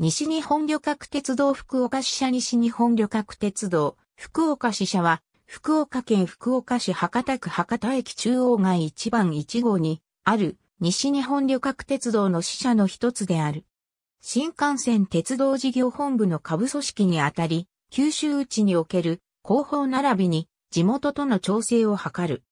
西日本旅客鉄道福岡支社西日本旅客鉄道福岡支社は福岡県福岡市博多区博多駅中央街1番1号にある西日本旅客鉄道の支社の一つである。新幹線鉄道事業本部の下部組織にあたり、九州内における広報並びに地元との調整を図る。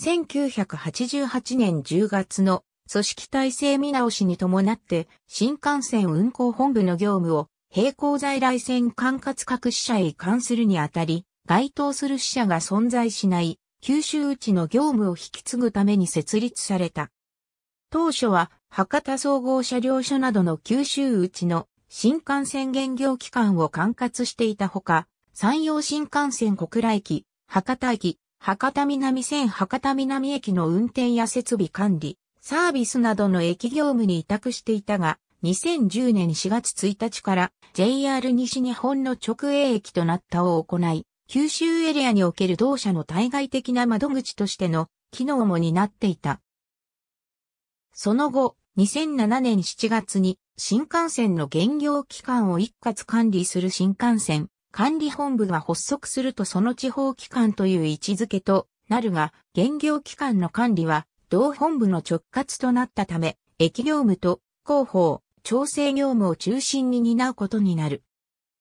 1988年10月の組織体制見直しに伴って、新幹線運行本部の業務を、並行在来線管轄各支社へ移管するにあたり、該当する支社が存在しない、九州内の業務を引き継ぐために設立された。当初は、博多総合車両所などの九州内の新幹線現業機関を管轄していたほか、山陽新幹線小倉駅、博多駅、博多南線博多南駅の運転や設備管理、サービスなどの駅業務に委託していたが、2010年4月1日から JR 西日本の直営駅となったを行い、九州エリアにおける同社の対外的な窓口としての機能も担っていた。その後、2007年7月に新幹線の減業期間を一括管理する新幹線管理本部が発足するとその地方機関という位置づけとなるが、減業期間の管理は同本部の直轄となったため、駅業務と広報、調整業務を中心に担うことになる。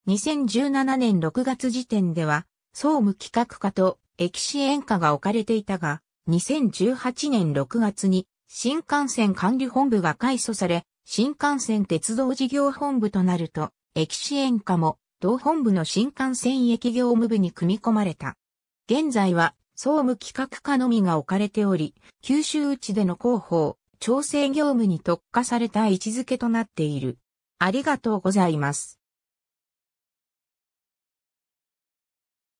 2017年6月時点では、総務企画課と駅支援課が置かれていたが、2018年6月に新幹線管理本部が改組され、新幹線鉄道事業本部となると、駅支援課も同本部の新幹線駅業務部に組み込まれた。現在は総務企画課のみが置かれており、九州内での広報、調整業務に特化された位置づけとなっている。ありがとうございます。